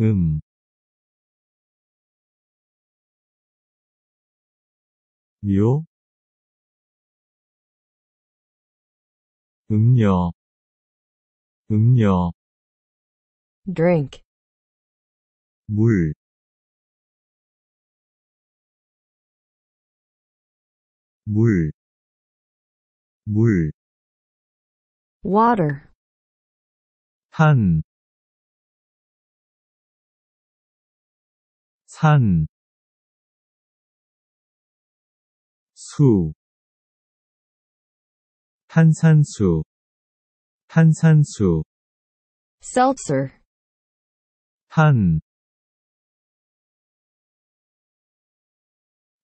Um. 요 음료 음료 drink 물 물, 물, water, 한, 산, 수, 탄산수, 탄산수, seltzer, 탄,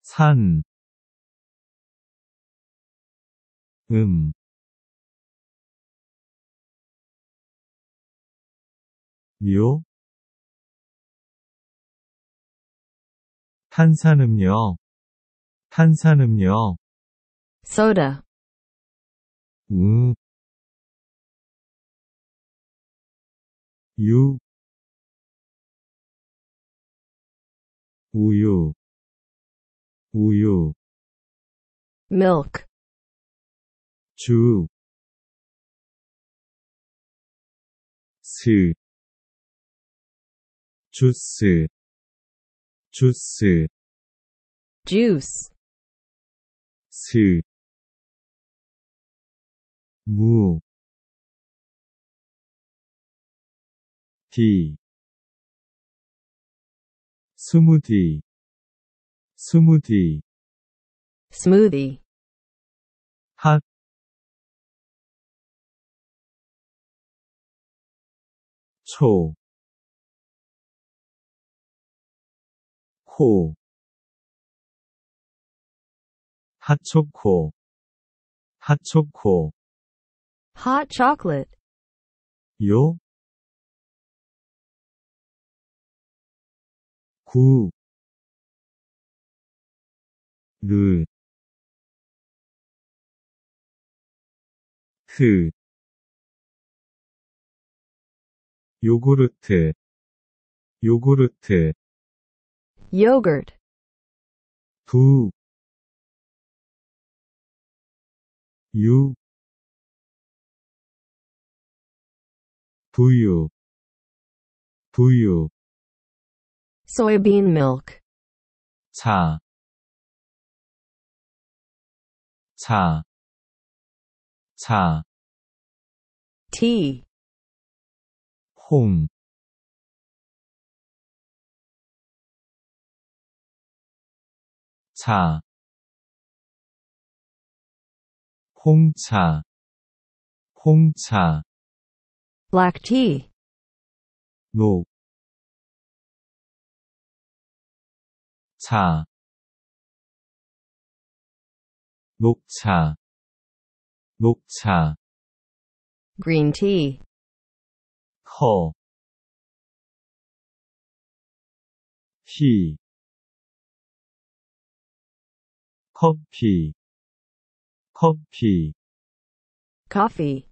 산, 음, 요, 탄산음료 탄산음료 s o 우, 유, 우유, 우유, milk, 주, 스, 주스, 주스 juice 스 무, 디, 스무디, 스무디, s m o 핫, 초, 코 핫초코 핫초코 hot chocolate 요 구, 르, 트, 요구르트, 요구르트. yogurt 부 유, 부유, 부유. soybean milk. 차, 차, 차. tea. 홍, 차 홍차 홍차 black tea 녹 차, 녹차, 녹차. green tea, 커, 피, 커피 커피 coffee